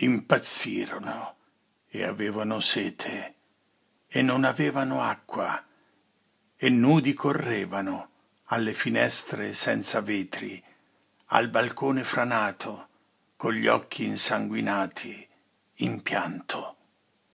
impazzirono e avevano sete e non avevano acqua e nudi correvano alle finestre senza vetri, al balcone franato, con gli occhi insanguinati, in pianto.